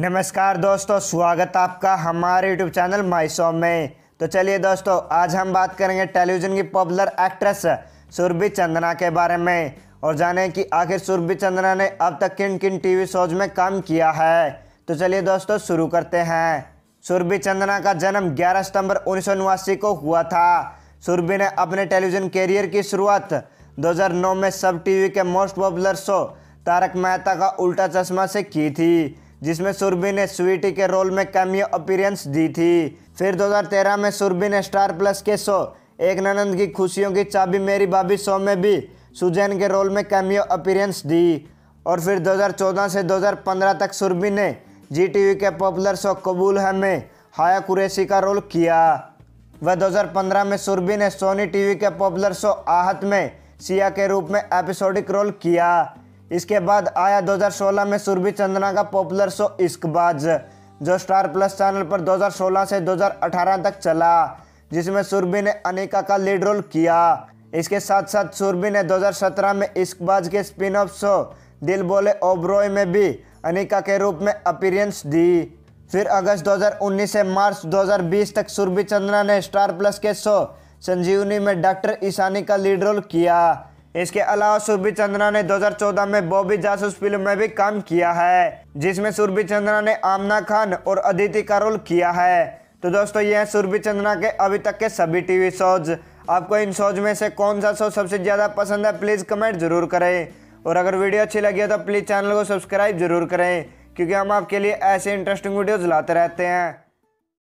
नमस्कार दोस्तों स्वागत आपका हमारे यूट्यूब चैनल माई शॉप में तो चलिए दोस्तों आज हम बात करेंगे टेलीविज़न की पॉपुलर एक्ट्रेस सुरभि चंदना के बारे में और जाने कि आखिर सुरभि चंदना ने अब तक किन किन टीवी शोज में काम किया है तो चलिए दोस्तों शुरू करते हैं सुरभि चंदना का जन्म 11 सितंबर उन्नीस को हुआ था सुरभि ने अपने टेलीविज़न कैरियर की शुरुआत 2009 में सब टीवी के most popular show Taarak Mehta Ka Ooltah चश्मा से की थी जिसमें सुरभि ने स्वीटी के रोल में कैमियो अपीरेंस दी थी फिर 2013 में सुरभि ने स्टार प्लस के शो एक ननंद की खुशियों की चाबी मेरी बाबी शो में भी सुजैन के रोल में कैमियो अपीरेंस दी और फिर 2014 से 2015 तक सुरभि ने जी के पॉपुलर शो कबूल है में हाया कुरेशी का रोल किया वह 2015 में सुरभि ने सोनी टीवी के पॉपुलर शो आहत में सिया के रूप में एपिसोडिक रोल किया इसके बाद आया 2016 में सुरभि चंद्रा का पॉपुलर शो इश्कबाज जो स्टार प्लस चैनल पर 2016 से 2018 तक चला जिसमें सुरभि ने अनिका का लीड रोल किया इसके साथ साथ सुरभि ने 2017 में इश्कबाज के स्पिन ऑफ शो दिल बोले ओब्रोय में भी अनिका के रूप में अपीरेंस दी फिर अगस्त 2019 से मार्च 2020 तक सुरभि चंद्रा ने स्टार प्लस के शो संजीवनी में डॉक्टर ईशानी का लीड रोल किया इसके अलावा सुरभि चंद्रा ने 2014 में बॉबी जासूस फिल्म में भी काम किया है जिसमें सुरभि चंद्रा ने आमना खान और अदिति का रोल किया है तो दोस्तों ये हैं सुरभि चंद्रा के अभी तक के सभी टीवी शोज आपको इन शोज में से कौन सा शो सबसे ज़्यादा पसंद है प्लीज़ कमेंट जरूर करें और अगर वीडियो अच्छी लगी है तो प्लीज़ चैनल को सब्सक्राइब जरूर करें क्योंकि हम आपके लिए ऐसे इंटरेस्टिंग वीडियोज़ लाते रहते हैं